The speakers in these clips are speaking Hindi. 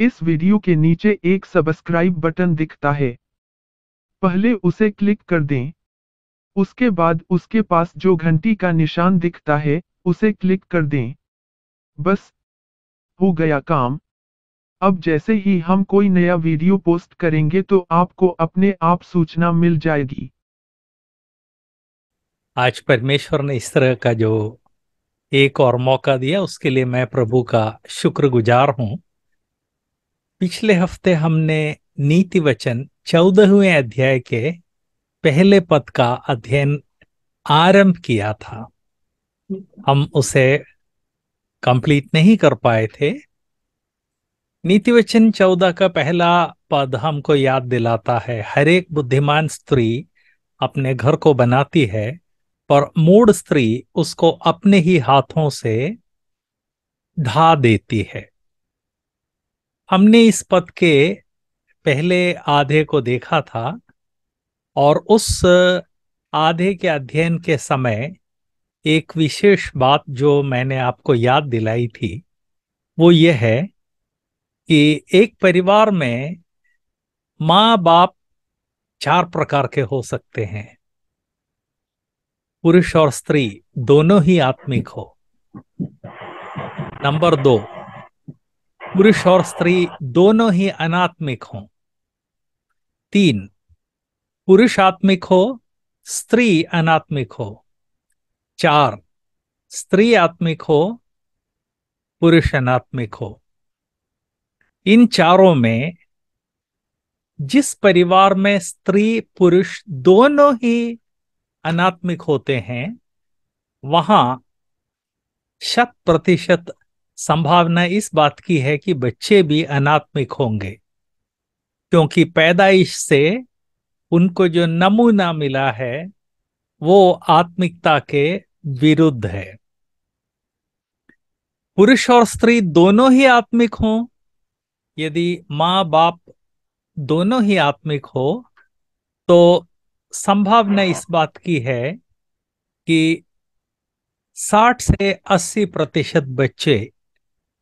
इस वीडियो के नीचे एक सब्सक्राइब बटन दिखता है पहले उसे क्लिक कर दें उसके बाद उसके पास जो घंटी का निशान दिखता है उसे क्लिक कर दें बस हो गया काम अब जैसे ही हम कोई नया वीडियो पोस्ट करेंगे तो आपको अपने आप सूचना मिल जाएगी आज परमेश्वर ने इस तरह का जो एक और मौका दिया उसके लिए मैं प्रभु का शुक्रगुजार हूं पिछले हफ्ते हमने नीति वचन चौदहवें अध्याय के पहले पद का अध्ययन आरंभ किया था हम उसे कंप्लीट नहीं कर पाए थे नीति वचन चौदह का पहला पद हमको याद दिलाता है हर एक बुद्धिमान स्त्री अपने घर को बनाती है पर मूड स्त्री उसको अपने ही हाथों से ढा देती है हमने इस पद के पहले आधे को देखा था और उस आधे के अध्ययन के समय एक विशेष बात जो मैंने आपको याद दिलाई थी वो ये है कि एक परिवार में माँ बाप चार प्रकार के हो सकते हैं पुरुष और स्त्री दोनों ही आत्मिक हो नंबर दो पुरुष और स्त्री दोनों ही अनात्मिक हों तीन पुरुष आत्मिक हो स्त्री अनात्मिक हो चार स्त्री आत्मिक हो पुरुष अनात्मिक हो इन चारों में जिस परिवार में स्त्री पुरुष दोनों ही अनात्मिक होते हैं वहां शत प्रतिशत संभावना इस बात की है कि बच्चे भी अनात्मिक होंगे क्योंकि पैदाइश से उनको जो नमूना मिला है वो आत्मिकता के विरुद्ध है पुरुष और स्त्री दोनों ही आत्मिक हों यदि माँ बाप दोनों ही आत्मिक हो तो संभावना इस बात की है कि 60 से 80 प्रतिशत बच्चे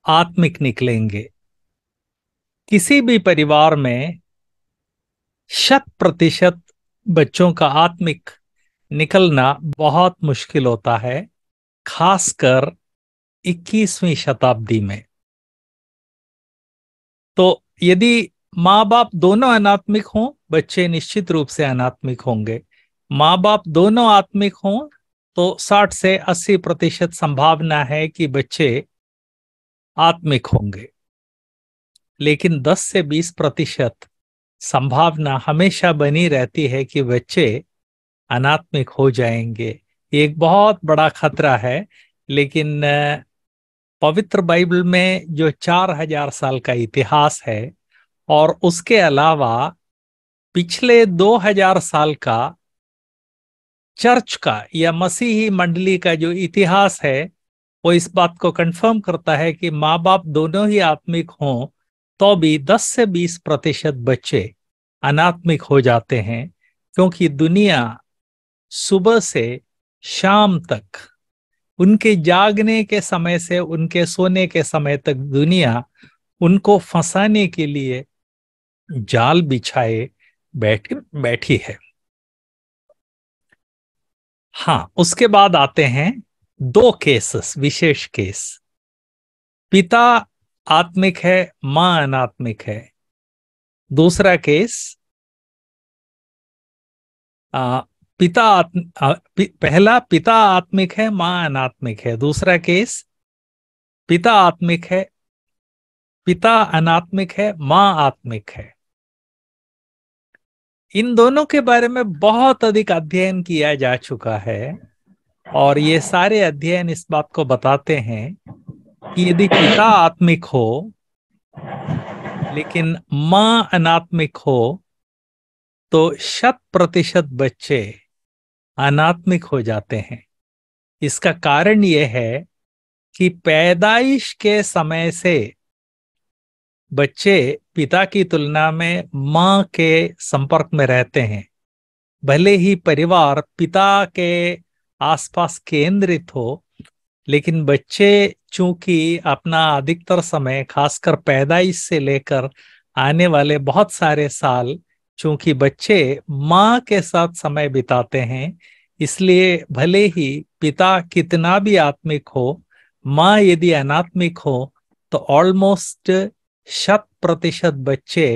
आत्मिक निकलेंगे किसी भी परिवार में शत प्रतिशत बच्चों का आत्मिक निकलना बहुत मुश्किल होता है खासकर 21वीं शताब्दी में तो यदि माँ बाप दोनों अनात्मिक हों बच्चे निश्चित रूप से अनात्मिक होंगे माँ बाप दोनों आत्मिक हों तो 60 से 80 प्रतिशत संभावना है कि बच्चे आत्मिक होंगे लेकिन 10 से 20 प्रतिशत संभावना हमेशा बनी रहती है कि बच्चे अनात्मिक हो जाएंगे एक बहुत बड़ा खतरा है लेकिन पवित्र बाइबल में जो चार हजार साल का इतिहास है और उसके अलावा पिछले दो हजार साल का चर्च का या मसीही मंडली का जो इतिहास है वो इस बात को कंफर्म करता है कि माँ बाप दोनों ही आत्मिक हों तो भी 10 से 20 प्रतिशत बच्चे अनात्मिक हो जाते हैं क्योंकि दुनिया सुबह से शाम तक उनके जागने के समय से उनके सोने के समय तक दुनिया उनको फंसाने के लिए जाल बिछाए बैठ बैठी है हाँ उसके बाद आते हैं दो केसेस विशेष केस पिता आत्मिक है मां अनात्मिक है दूसरा केस आ, पिता आत्म, आ, पि, पहला पिता आत्मिक है मां अनात्मिक है दूसरा केस पिता आत्मिक है पिता अनात्मिक है मां आत्मिक है इन दोनों के बारे में बहुत अधिक अध्ययन किया जा चुका है और ये सारे अध्ययन इस बात को बताते हैं कि यदि पिता आत्मिक हो लेकिन मां अनात्मिक हो तो शत प्रतिशत बच्चे अनात्मिक हो जाते हैं इसका कारण यह है कि पैदाइश के समय से बच्चे पिता की तुलना में माँ के संपर्क में रहते हैं भले ही परिवार पिता के आसपास केंद्रित हो लेकिन बच्चे चूंकि अपना अधिकतर समय खासकर पैदाइश से लेकर आने वाले बहुत सारे साल चूंकि बच्चे माँ के साथ समय बिताते हैं इसलिए भले ही पिता कितना भी आत्मिक हो माँ यदि अनात्मिक हो तो ऑलमोस्ट शत प्रतिशत बच्चे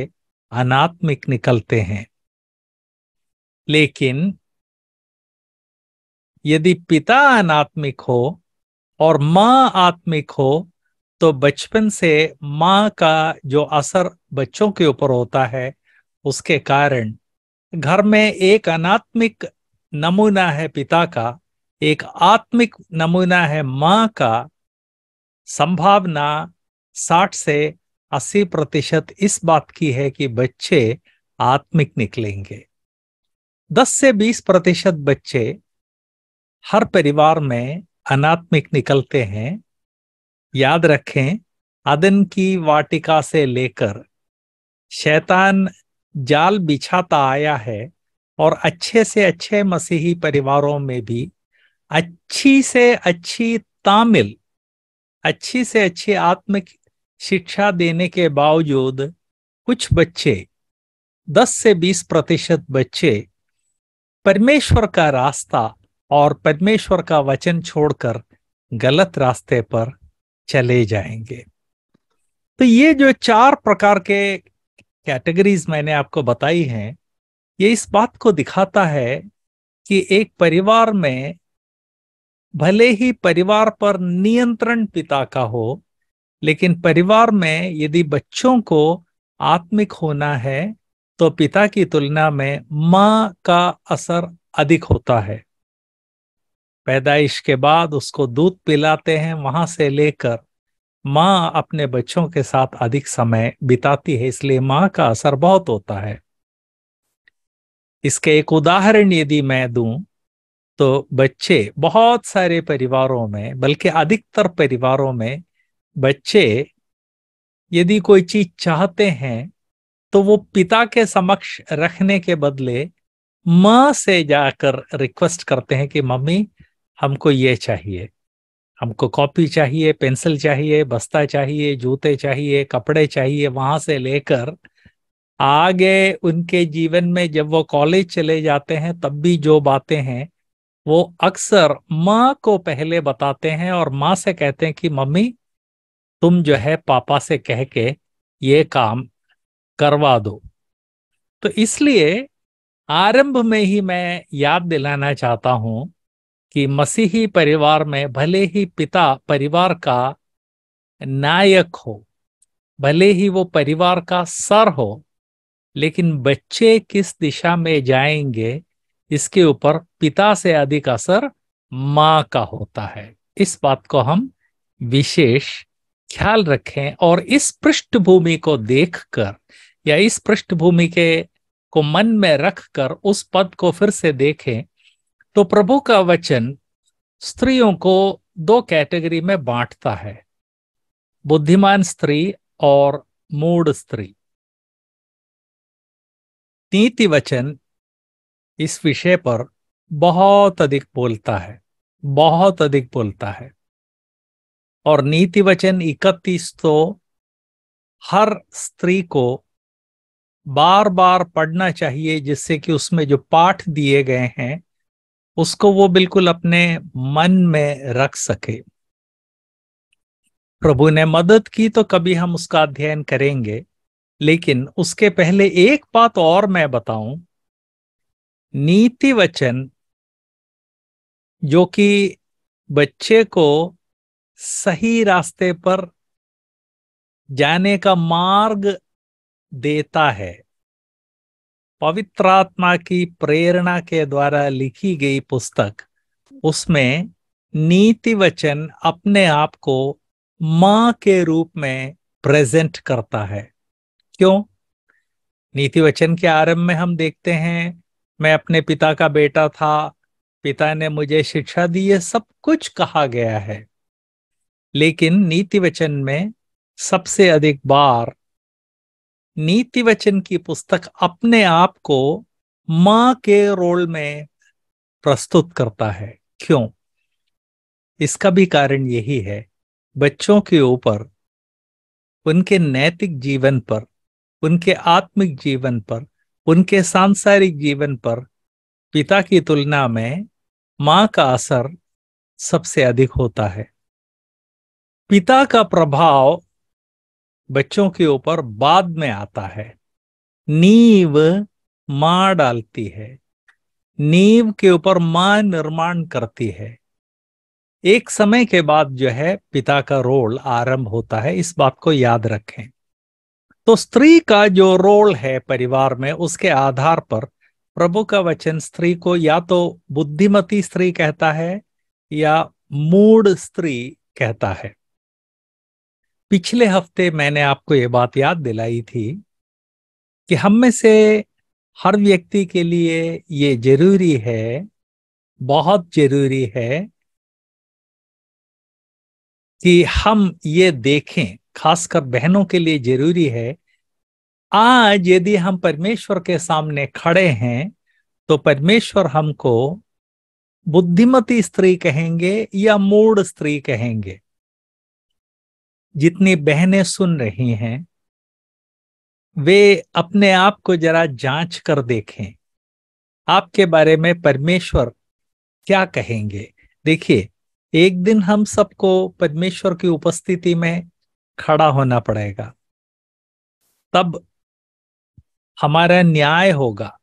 अनात्मिक निकलते हैं लेकिन यदि पिता अनात्मिक हो और माँ आत्मिक हो तो बचपन से माँ का जो असर बच्चों के ऊपर होता है उसके कारण घर में एक अनात्मिक नमूना है पिता का एक आत्मिक नमूना है माँ का संभावना 60 से 80 प्रतिशत इस बात की है कि बच्चे आत्मिक निकलेंगे 10 से 20 प्रतिशत बच्चे हर परिवार में अनात्मिक निकलते हैं याद रखें अदन की वाटिका से लेकर शैतान जाल बिछाता आया है और अच्छे से अच्छे मसीही परिवारों में भी अच्छी से अच्छी तामिल अच्छी से अच्छी आत्मिक शिक्षा देने के बावजूद कुछ बच्चे 10 से 20 प्रतिशत बच्चे परमेश्वर का रास्ता और परमेश्वर का वचन छोड़कर गलत रास्ते पर चले जाएंगे तो ये जो चार प्रकार के कैटेगरीज मैंने आपको बताई हैं ये इस बात को दिखाता है कि एक परिवार में भले ही परिवार पर नियंत्रण पिता का हो लेकिन परिवार में यदि बच्चों को आत्मिक होना है तो पिता की तुलना में माँ का असर अधिक होता है पैदाइश के बाद उसको दूध पिलाते हैं वहां से लेकर माँ अपने बच्चों के साथ अधिक समय बिताती है इसलिए माँ का असर बहुत होता है इसके एक उदाहरण यदि मैं दूं तो बच्चे बहुत सारे परिवारों में बल्कि अधिकतर परिवारों में बच्चे यदि कोई चीज चाहते हैं तो वो पिता के समक्ष रखने के बदले माँ से जाकर रिक्वेस्ट करते हैं कि मम्मी हमको ये चाहिए हमको कॉपी चाहिए पेंसिल चाहिए बस्ता चाहिए जूते चाहिए कपड़े चाहिए वहां से लेकर आगे उनके जीवन में जब वो कॉलेज चले जाते हैं तब भी जो बातें हैं वो अक्सर माँ को पहले बताते हैं और माँ से कहते हैं कि मम्मी तुम जो है पापा से कह के ये काम करवा दो तो इसलिए आरंभ में ही मैं याद दिलाना चाहता हूँ कि मसीही परिवार में भले ही पिता परिवार का नायक हो भले ही वो परिवार का सर हो लेकिन बच्चे किस दिशा में जाएंगे इसके ऊपर पिता से अधिक असर माँ का होता है इस बात को हम विशेष ख्याल रखें और इस पृष्ठभूमि को देखकर या इस पृष्ठभूमि के को मन में रखकर उस पद को फिर से देखें तो प्रभु का वचन स्त्रियों को दो कैटेगरी में बांटता है बुद्धिमान स्त्री और मूड स्त्री नीति वचन इस विषय पर बहुत अधिक बोलता है बहुत अधिक बोलता है और नीति वचन इकतीस तो हर स्त्री को बार बार पढ़ना चाहिए जिससे कि उसमें जो पाठ दिए गए हैं उसको वो बिल्कुल अपने मन में रख सके प्रभु ने मदद की तो कभी हम उसका अध्ययन करेंगे लेकिन उसके पहले एक बात और मैं बताऊं नीति वचन जो कि बच्चे को सही रास्ते पर जाने का मार्ग देता है पवित्र आत्मा की प्रेरणा के द्वारा लिखी गई पुस्तक उसमें नीति वचन अपने आप को मां के रूप में प्रेजेंट करता है क्यों नीति वचन के आरंभ में हम देखते हैं मैं अपने पिता का बेटा था पिता ने मुझे शिक्षा दी है सब कुछ कहा गया है लेकिन नीति वचन में सबसे अधिक बार नीति वचन की पुस्तक अपने आप को मां के रोल में प्रस्तुत करता है क्यों इसका भी कारण यही है बच्चों के ऊपर उनके नैतिक जीवन पर उनके आत्मिक जीवन पर उनके सांसारिक जीवन पर पिता की तुलना में मां का असर सबसे अधिक होता है पिता का प्रभाव बच्चों के ऊपर बाद में आता है नींव मां डालती है नींव के ऊपर मां निर्माण करती है एक समय के बाद जो है पिता का रोल आरंभ होता है इस बात को याद रखें तो स्त्री का जो रोल है परिवार में उसके आधार पर प्रभु का वचन स्त्री को या तो बुद्धिमती स्त्री कहता है या मूड स्त्री कहता है पिछले हफ्ते मैंने आपको ये बात याद दिलाई थी कि हम में से हर व्यक्ति के लिए ये जरूरी है बहुत जरूरी है कि हम ये देखें खासकर बहनों के लिए जरूरी है आज यदि हम परमेश्वर के सामने खड़े हैं तो परमेश्वर हमको बुद्धिमती स्त्री कहेंगे या मूड स्त्री कहेंगे जितनी बहनें सुन रही हैं वे अपने आप को जरा जांच कर देखें आपके बारे में परमेश्वर क्या कहेंगे देखिए एक दिन हम सबको परमेश्वर की उपस्थिति में खड़ा होना पड़ेगा तब हमारा न्याय होगा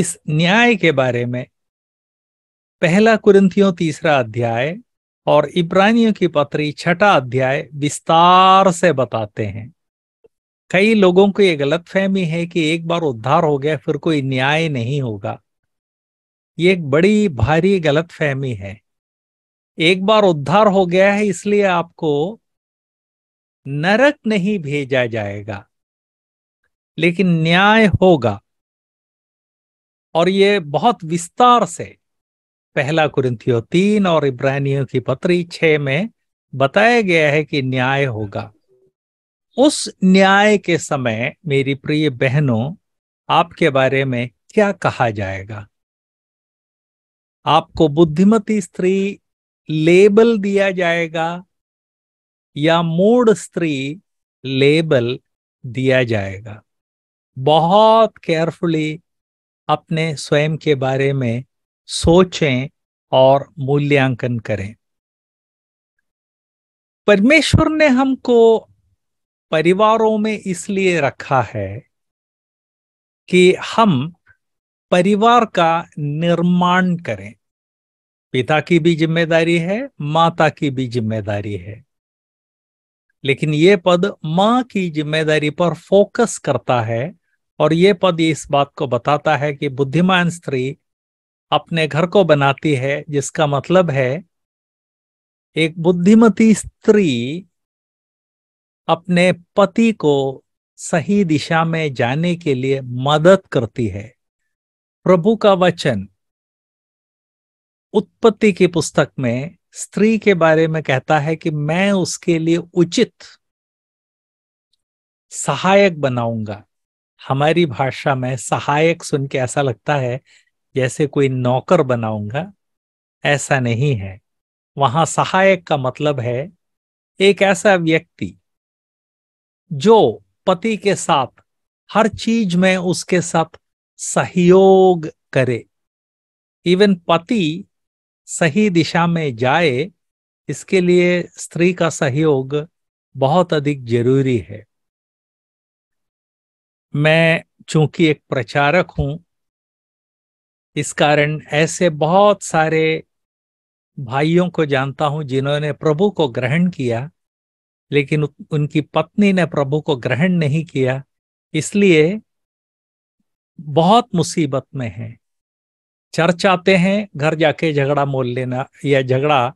इस न्याय के बारे में पहला कुरिंथियों तीसरा अध्याय और इब्रानियों की पत्री छठा अध्याय विस्तार से बताते हैं कई लोगों को यह गलत फहमी है कि एक बार उद्धार हो गया फिर कोई न्याय नहीं होगा ये एक बड़ी भारी गलत फहमी है एक बार उद्धार हो गया है इसलिए आपको नरक नहीं भेजा जाएगा लेकिन न्याय होगा और ये बहुत विस्तार से पहला कुरिंथियो तीन और इब्रानियों की पत्री छ में बताया गया है कि न्याय होगा उस न्याय के समय मेरी प्रिय बहनों आपके बारे में क्या कहा जाएगा आपको बुद्धिमती स्त्री लेबल दिया जाएगा या मूड स्त्री लेबल दिया जाएगा बहुत केयरफुली अपने स्वयं के बारे में सोचें और मूल्यांकन करें परमेश्वर ने हमको परिवारों में इसलिए रखा है कि हम परिवार का निर्माण करें पिता की भी जिम्मेदारी है माता की भी जिम्मेदारी है लेकिन ये पद मां की जिम्मेदारी पर फोकस करता है और ये पद इस बात को बताता है कि बुद्धिमान स्त्री अपने घर को बनाती है जिसका मतलब है एक बुद्धिमती स्त्री अपने पति को सही दिशा में जाने के लिए मदद करती है प्रभु का वचन उत्पत्ति की पुस्तक में स्त्री के बारे में कहता है कि मैं उसके लिए उचित सहायक बनाऊंगा हमारी भाषा में सहायक सुन के ऐसा लगता है जैसे कोई नौकर बनाऊंगा ऐसा नहीं है वहां सहायक का मतलब है एक ऐसा व्यक्ति जो पति के साथ हर चीज में उसके साथ सहयोग करे इवन पति सही दिशा में जाए इसके लिए स्त्री का सहयोग बहुत अधिक जरूरी है मैं चूंकि एक प्रचारक हूं इस कारण ऐसे बहुत सारे भाइयों को जानता हूं जिन्होंने प्रभु को ग्रहण किया लेकिन उनकी पत्नी ने प्रभु को ग्रहण नहीं किया इसलिए बहुत मुसीबत में है चर्च आते हैं घर जाके झगड़ा मोल लेना या झगड़ा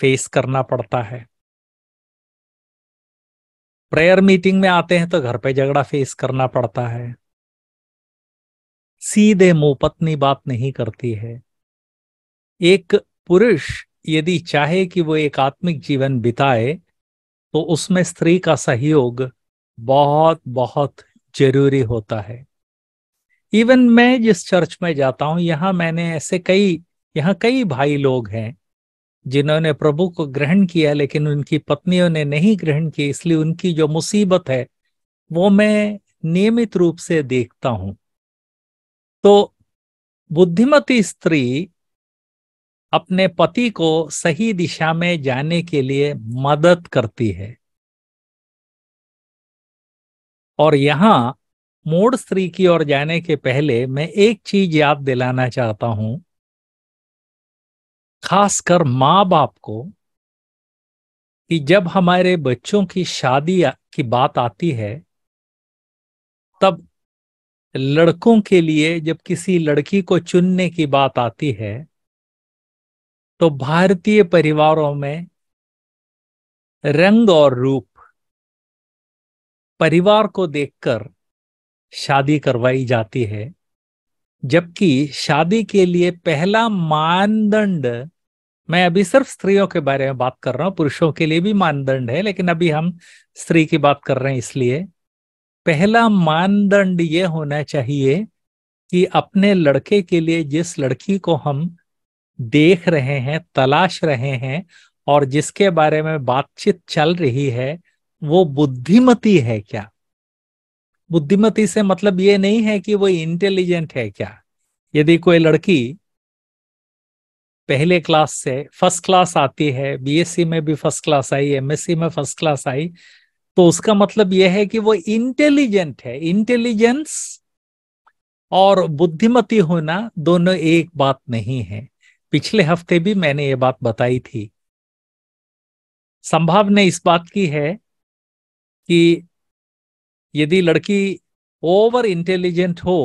फेस करना पड़ता है प्रेयर मीटिंग में आते हैं तो घर पे झगड़ा फेस करना पड़ता है सीधे पत्नी बात नहीं करती है एक पुरुष यदि चाहे कि वो एक आत्मिक जीवन बिताए तो उसमें स्त्री का सहयोग बहुत बहुत जरूरी होता है इवन मैं जिस चर्च में जाता हूं यहां मैंने ऐसे कई यहाँ कई भाई लोग हैं जिन्होंने प्रभु को ग्रहण किया लेकिन उनकी पत्नियों ने नहीं ग्रहण किया इसलिए उनकी जो मुसीबत है वो मैं नियमित रूप से देखता हूँ तो बुद्धिमती स्त्री अपने पति को सही दिशा में जाने के लिए मदद करती है और यहां मूड स्त्री की ओर जाने के पहले मैं एक चीज याद दिलाना चाहता हूं खासकर माँ बाप को कि जब हमारे बच्चों की शादी की बात आती है तब लड़कों के लिए जब किसी लड़की को चुनने की बात आती है तो भारतीय परिवारों में रंग और रूप परिवार को देखकर शादी करवाई जाती है जबकि शादी के लिए पहला मानदंड मैं अभी सिर्फ स्त्रियों के बारे में बात कर रहा हूं पुरुषों के लिए भी मानदंड है लेकिन अभी हम स्त्री की बात कर रहे हैं इसलिए पहला मानदंड ये होना चाहिए कि अपने लड़के के लिए जिस लड़की को हम देख रहे हैं तलाश रहे हैं और जिसके बारे में बातचीत चल रही है वो बुद्धिमती है क्या बुद्धिमती से मतलब ये नहीं है कि वो इंटेलिजेंट है क्या यदि कोई लड़की पहले क्लास से फर्स्ट क्लास आती है बीएससी में भी फर्स्ट क्लास आई एमएससी में फर्स्ट क्लास आई तो उसका मतलब यह है कि वो इंटेलिजेंट है इंटेलिजेंस और बुद्धिमती होना दोनों एक बात नहीं है पिछले हफ्ते भी मैंने ये बात बताई थी संभाव ने इस बात की है कि यदि लड़की ओवर इंटेलिजेंट हो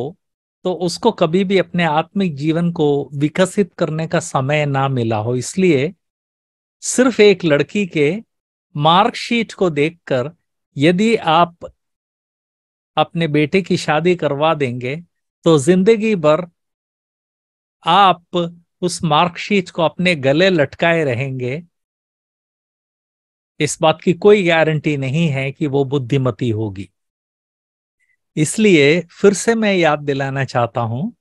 तो उसको कभी भी अपने आत्मिक जीवन को विकसित करने का समय ना मिला हो इसलिए सिर्फ एक लड़की के मार्कशीट को देखकर यदि आप अपने बेटे की शादी करवा देंगे तो जिंदगी भर आप उस मार्कशीट को अपने गले लटकाए रहेंगे इस बात की कोई गारंटी नहीं है कि वो बुद्धिमती होगी इसलिए फिर से मैं याद दिलाना चाहता हूं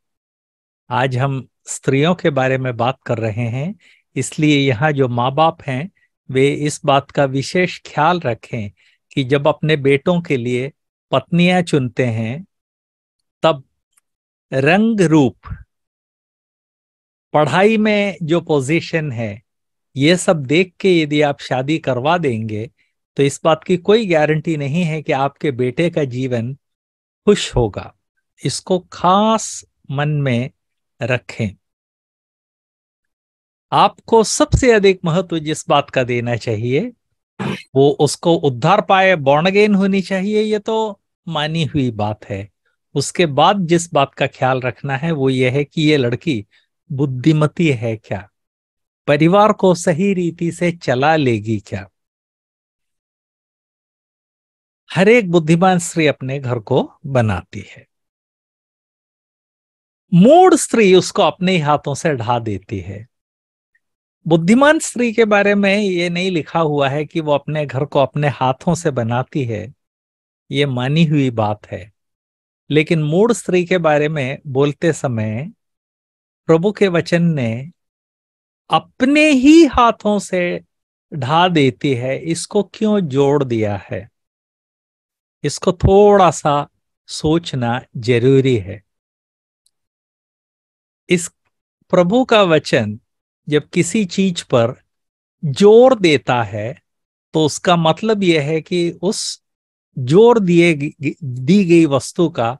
आज हम स्त्रियों के बारे में बात कर रहे हैं इसलिए यहाँ जो माँ बाप हैं वे इस बात का विशेष ख्याल रखें कि जब अपने बेटों के लिए पत्नियां चुनते हैं तब रंग रूप पढ़ाई में जो पोजीशन है ये सब देख के यदि आप शादी करवा देंगे तो इस बात की कोई गारंटी नहीं है कि आपके बेटे का जीवन खुश होगा इसको खास मन में रखें आपको सबसे अधिक महत्व जिस बात का देना चाहिए वो उसको उद्धार पाए बॉर्न अगेन होनी चाहिए ये तो मानी हुई बात है उसके बाद जिस बात का ख्याल रखना है वो ये है कि ये लड़की बुद्धिमती है क्या परिवार को सही रीति से चला लेगी क्या हर एक बुद्धिमान स्त्री अपने घर को बनाती है मूड स्त्री उसको अपने ही हाथों से ढा देती है बुद्धिमान स्त्री के बारे में ये नहीं लिखा हुआ है कि वो अपने घर को अपने हाथों से बनाती है ये मानी हुई बात है लेकिन मूड स्त्री के बारे में बोलते समय प्रभु के वचन ने अपने ही हाथों से ढा देती है इसको क्यों जोड़ दिया है इसको थोड़ा सा सोचना जरूरी है इस प्रभु का वचन जब किसी चीज पर जोर देता है तो उसका मतलब यह है कि उस जोर दिए दी गई वस्तु का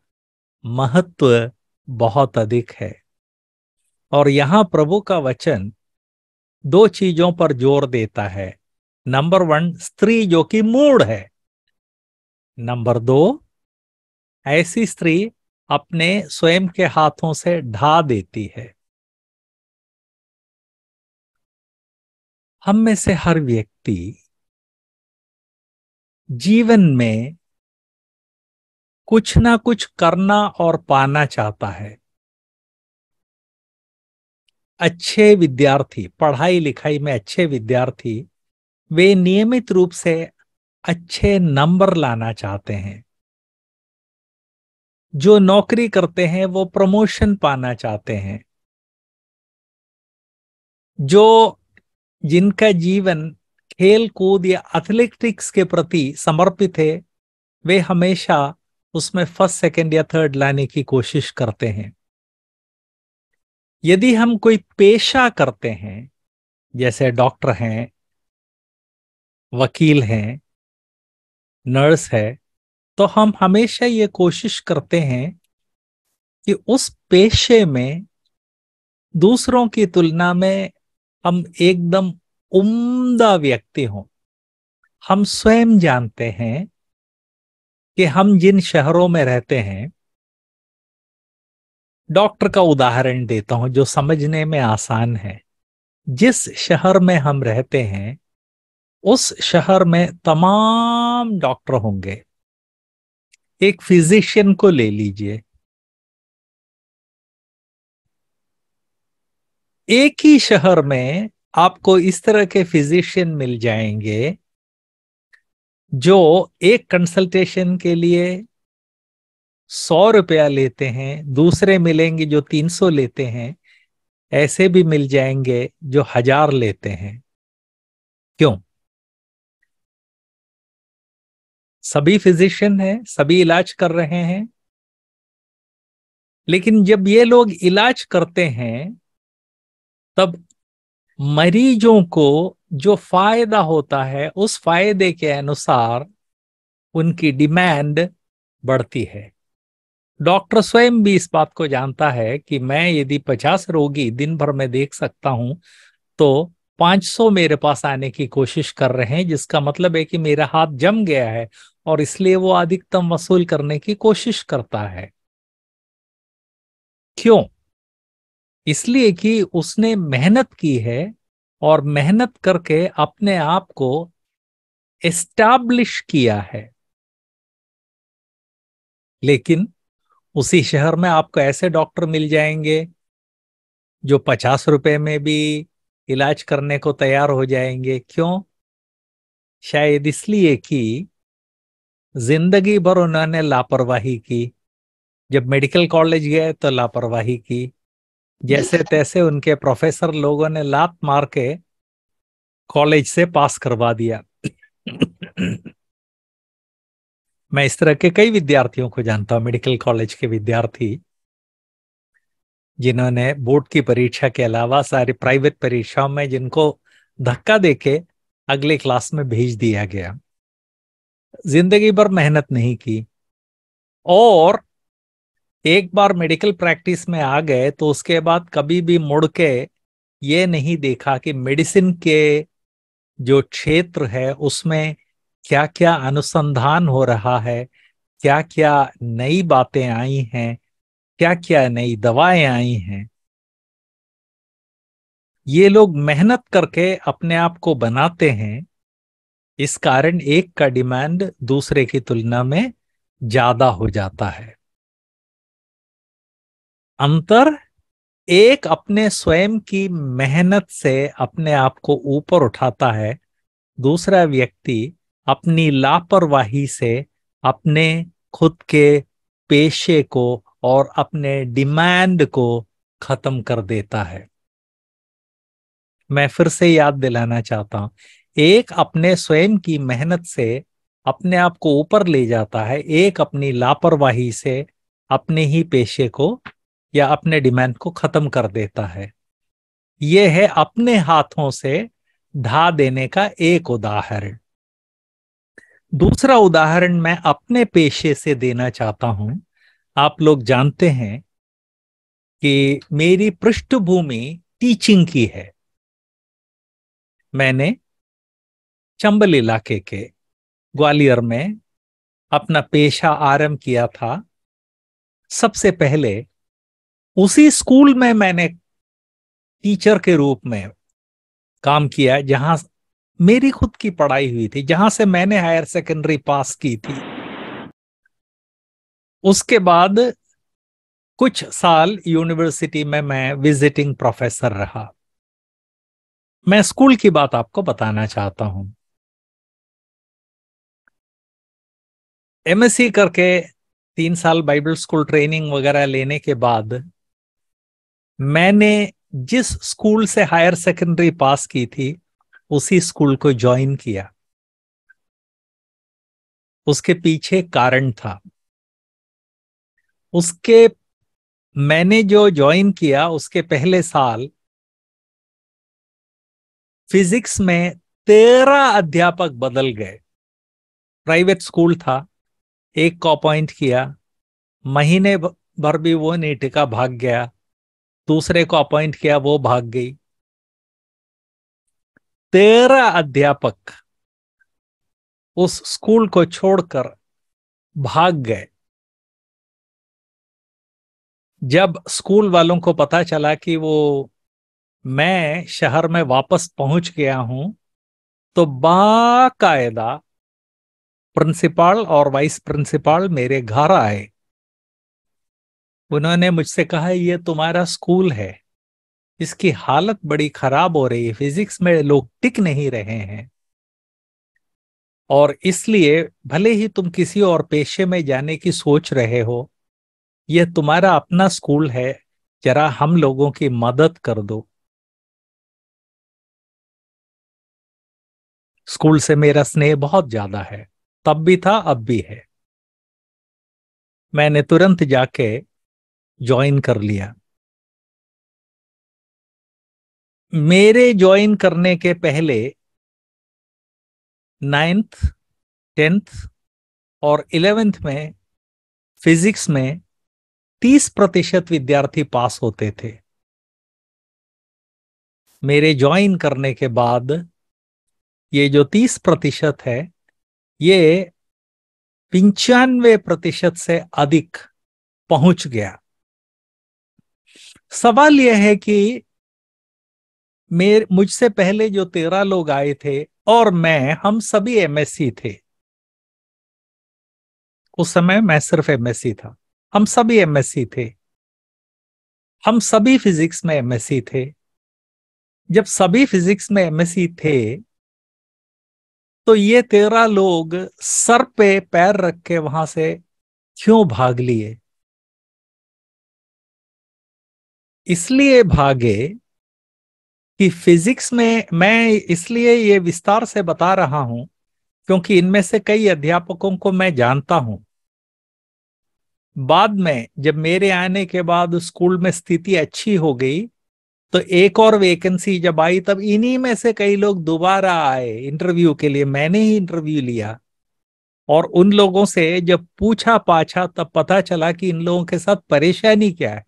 महत्व बहुत अधिक है और यहां प्रभु का वचन दो चीजों पर जोर देता है नंबर वन स्त्री जो कि मूड है नंबर दो ऐसी स्त्री अपने स्वयं के हाथों से ढा देती है हम में से हर व्यक्ति जीवन में कुछ ना कुछ करना और पाना चाहता है अच्छे विद्यार्थी पढ़ाई लिखाई में अच्छे विद्यार्थी वे नियमित रूप से अच्छे नंबर लाना चाहते हैं जो नौकरी करते हैं वो प्रमोशन पाना चाहते हैं जो जिनका जीवन खेल कूद या एथलेटिक्स के प्रति समर्पित है वे हमेशा उसमें फर्स्ट सेकेंड या थर्ड लाने की कोशिश करते हैं यदि हम कोई पेशा करते हैं जैसे डॉक्टर हैं वकील हैं नर्स है तो हम हमेशा ये कोशिश करते हैं कि उस पेशे में दूसरों की तुलना में हम एकदम उम्दा व्यक्ति हों हम स्वयं जानते हैं कि हम जिन शहरों में रहते हैं डॉक्टर का उदाहरण देता हूं जो समझने में आसान है जिस शहर में हम रहते हैं उस शहर में तमाम डॉक्टर होंगे एक फिजिशियन को ले लीजिए एक ही शहर में आपको इस तरह के फिजिशियन मिल जाएंगे जो एक कंसल्टेशन के लिए सौ रुपया लेते हैं दूसरे मिलेंगे जो तीन सौ लेते हैं ऐसे भी मिल जाएंगे जो हजार लेते हैं क्यों सभी फिजिशियन हैं सभी इलाज कर रहे हैं लेकिन जब ये लोग इलाज करते हैं तब मरीजों को जो फायदा होता है उस फायदे के अनुसार उनकी डिमांड बढ़ती है डॉक्टर स्वयं भी इस बात को जानता है कि मैं यदि पचास रोगी दिन भर में देख सकता हूं तो 500 मेरे पास आने की कोशिश कर रहे हैं जिसका मतलब है कि मेरा हाथ जम गया है और इसलिए वो अधिकतम वसूल करने की कोशिश करता है क्यों इसलिए कि उसने मेहनत की है और मेहनत करके अपने आप को एस्टाब्लिश किया है लेकिन उसी शहर में आपको ऐसे डॉक्टर मिल जाएंगे जो पचास रुपए में भी इलाज करने को तैयार हो जाएंगे क्यों शायद इसलिए कि जिंदगी भर उन्होंने लापरवाही की जब मेडिकल कॉलेज गए तो लापरवाही की जैसे तैसे उनके प्रोफेसर लोगों ने लात मार के कॉलेज से पास करवा दिया मैं इस तरह के कई विद्यार्थियों को जानता हूं मेडिकल कॉलेज के विद्यार्थी जिन्होंने बोर्ड की परीक्षा के अलावा सारी प्राइवेट परीक्षाओं में जिनको धक्का देके अगले क्लास में भेज दिया गया जिंदगी भर मेहनत नहीं की और एक बार मेडिकल प्रैक्टिस में आ गए तो उसके बाद कभी भी मुड़ के ये नहीं देखा कि मेडिसिन के जो क्षेत्र है उसमें क्या क्या अनुसंधान हो रहा है क्या क्या नई बातें आई हैं क्या क्या नई दवाएं आई हैं ये लोग मेहनत करके अपने आप को बनाते हैं इस कारण एक का डिमांड दूसरे की तुलना में ज्यादा हो जाता है अंतर एक अपने स्वयं की मेहनत से अपने आप को ऊपर उठाता है दूसरा व्यक्ति अपनी लापरवाही से अपने खुद के पेशे को और अपने डिमांड को खत्म कर देता है मैं फिर से याद दिलाना चाहता हूं एक अपने स्वयं की मेहनत से अपने आप को ऊपर ले जाता है एक अपनी लापरवाही से अपने ही पेशे को या अपने डिमांड को खत्म कर देता है ये है अपने हाथों से ढा देने का एक उदाहरण दूसरा उदाहरण मैं अपने पेशे से देना चाहता हूं आप लोग जानते हैं कि मेरी पृष्ठभूमि टीचिंग की है मैंने चंबल इलाके के ग्वालियर में अपना पेशा आरंभ किया था सबसे पहले उसी स्कूल में मैंने टीचर के रूप में काम किया जहां मेरी खुद की पढ़ाई हुई थी जहां से मैंने हायर सेकेंडरी पास की थी उसके बाद कुछ साल यूनिवर्सिटी में मैं विजिटिंग प्रोफेसर रहा मैं स्कूल की बात आपको बताना चाहता हूं एमएससी करके तीन साल बाइबल स्कूल ट्रेनिंग वगैरह लेने के बाद मैंने जिस स्कूल से हायर सेकेंडरी पास की थी उसी स्कूल को ज्वाइन किया उसके पीछे कारण था उसके मैंने जो ज्वाइन किया उसके पहले साल फिजिक्स में तेरह अध्यापक बदल गए प्राइवेट स्कूल था एक को अपॉइंट किया महीने भर भी वो टिका भाग गया दूसरे को अपॉइंट किया वो भाग गई तेरह अध्यापक उस स्कूल को छोड़कर भाग गए जब स्कूल वालों को पता चला कि वो मैं शहर में वापस पहुंच गया हूं तो बाकायदा प्रिंसिपाल और वाइस प्रिंसिपाल मेरे घर आए उन्होंने मुझसे कहा ये तुम्हारा स्कूल है इसकी हालत बड़ी खराब हो रही है फिजिक्स में लोग टिक नहीं रहे हैं और इसलिए भले ही तुम किसी और पेशे में जाने की सोच रहे हो यह तुम्हारा अपना स्कूल है जरा हम लोगों की मदद कर दो स्कूल से मेरा स्नेह बहुत ज्यादा है तब भी था अब भी है मैंने तुरंत जाके ज्वाइन कर लिया मेरे ज्वाइन करने के पहले नाइन्थ टेंथ और इलेवेंथ में फिजिक्स में तीस प्रतिशत विद्यार्थी पास होते थे मेरे ज्वाइन करने के बाद ये जो तीस प्रतिशत है ये पंचानवे प्रतिशत से अधिक पहुंच गया सवाल यह है कि मेरे मुझसे पहले जो तेरह लोग आए थे और मैं हम सभी एमएससी थे उस समय मैं सिर्फ एमएससी था हम सभी एमएससी थे हम सभी फिजिक्स में एमएससी थे जब सभी फिजिक्स में एमएससी थे तो ये तेरह लोग सर पे पैर रख के वहां से क्यों भाग लिए इसलिए भागे कि फिजिक्स में मैं इसलिए ये विस्तार से बता रहा हूं क्योंकि इनमें से कई अध्यापकों को मैं जानता हूं बाद में जब मेरे आने के बाद स्कूल में स्थिति अच्छी हो गई तो एक और वैकेंसी जब आई तब इन्हीं में से कई लोग दोबारा आए इंटरव्यू के लिए मैंने ही इंटरव्यू लिया और उन लोगों से जब पूछा पाछा तब पता चला कि इन लोगों के साथ परेशानी क्या है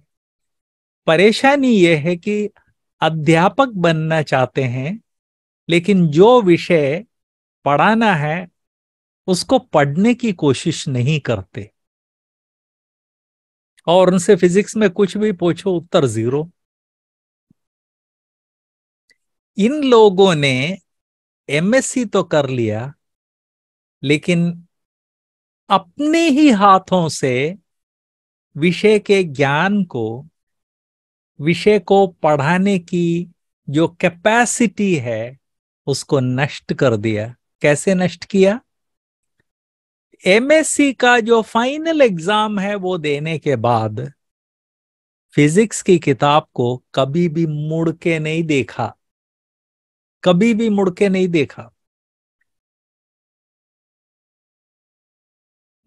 परेशानी ये है कि अध्यापक बनना चाहते हैं लेकिन जो विषय पढ़ाना है उसको पढ़ने की कोशिश नहीं करते और उनसे फिजिक्स में कुछ भी पूछो उत्तर जीरो इन लोगों ने एमएससी तो कर लिया लेकिन अपने ही हाथों से विषय के ज्ञान को विषय को पढ़ाने की जो कैपेसिटी है उसको नष्ट कर दिया कैसे नष्ट किया एमएससी का जो फाइनल एग्जाम है वो देने के बाद फिजिक्स की किताब को कभी भी मुड़ के नहीं देखा कभी भी मुड़ के नहीं देखा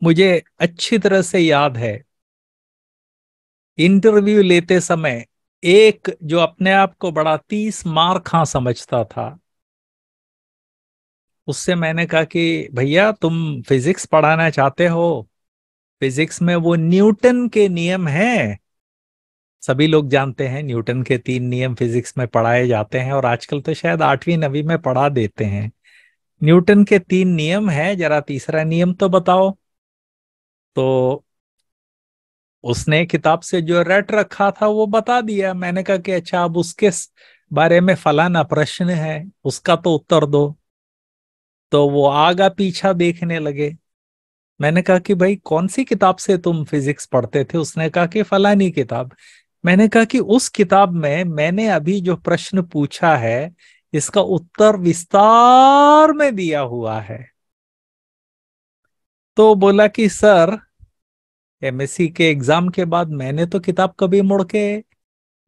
मुझे अच्छी तरह से याद है इंटरव्यू लेते समय एक जो अपने आप को बड़ा तीस मार खां समझता था उससे मैंने कहा कि भैया तुम फिजिक्स पढ़ाना चाहते हो फिजिक्स में वो न्यूटन के नियम हैं सभी लोग जानते हैं न्यूटन के तीन नियम फिजिक्स में पढ़ाए जाते हैं और आजकल तो शायद आठवीं नवी में पढ़ा देते हैं न्यूटन के तीन नियम है जरा तीसरा नियम तो बताओ तो उसने किताब से जो रट रखा था वो बता दिया मैंने कहा कि अच्छा अब उसके बारे में फलाना प्रश्न है उसका तो उत्तर दो तो वो आगा पीछा देखने लगे मैंने कहा कि भाई कौन सी किताब से तुम फिजिक्स पढ़ते थे उसने कहा कि फलानी किताब मैंने कहा कि उस किताब में मैंने अभी जो प्रश्न पूछा है इसका उत्तर विस्तार में दिया हुआ है तो बोला कि सर एमएससी के एग्जाम के बाद मैंने तो किताब कभी मुड़ के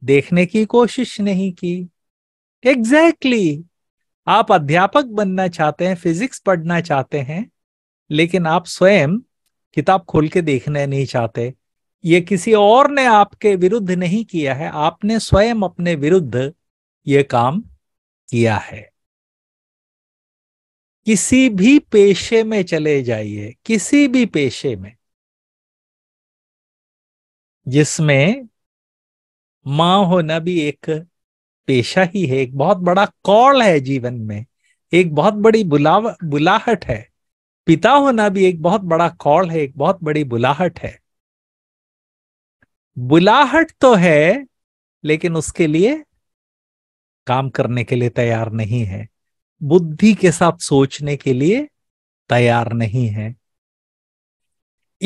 देखने की कोशिश नहीं की एग्जैक्टली exactly. आप अध्यापक बनना चाहते हैं फिजिक्स पढ़ना चाहते हैं लेकिन आप स्वयं किताब खोल के देखना नहीं चाहते ये किसी और ने आपके विरुद्ध नहीं किया है आपने स्वयं अपने विरुद्ध ये काम किया है किसी भी पेशे में चले जाइए किसी भी पेशे में जिसमें माँ होना भी एक पेशा ही है एक बहुत बड़ा कॉल है जीवन में एक बहुत बड़ी बुलाव बुलाहट है पिता होना भी एक बहुत बड़ा कॉल है एक बहुत बड़ी बुलाहट है बुलाहट तो है लेकिन उसके लिए काम करने के लिए तैयार नहीं है बुद्धि के साथ सोचने के लिए तैयार नहीं है